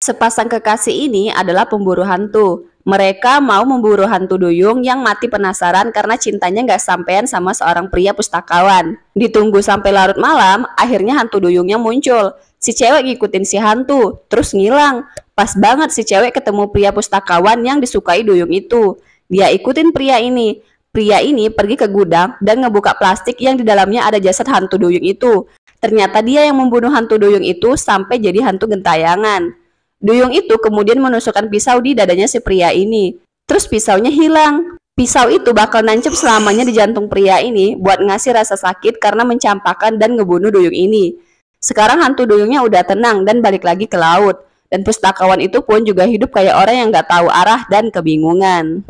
Sepasang kekasih ini adalah pemburu hantu. Mereka mau memburu hantu duyung yang mati penasaran karena cintanya nggak sampean sama seorang pria pustakawan. Ditunggu sampai larut malam, akhirnya hantu duyungnya muncul. Si cewek ngikutin si hantu, terus ngilang. Pas banget si cewek ketemu pria pustakawan yang disukai duyung itu. Dia ikutin pria ini. Pria ini pergi ke gudang dan ngebuka plastik yang di dalamnya ada jasad hantu duyung itu. Ternyata dia yang membunuh hantu duyung itu sampai jadi hantu gentayangan. Duyung itu kemudian menusukkan pisau di dadanya si pria ini. Terus pisaunya hilang. Pisau itu bakal nancep selamanya di jantung pria ini buat ngasih rasa sakit karena mencampakkan dan ngebunuh duyung ini. Sekarang hantu duyungnya udah tenang dan balik lagi ke laut. Dan pustakawan itu pun juga hidup kayak orang yang gak tahu arah dan kebingungan.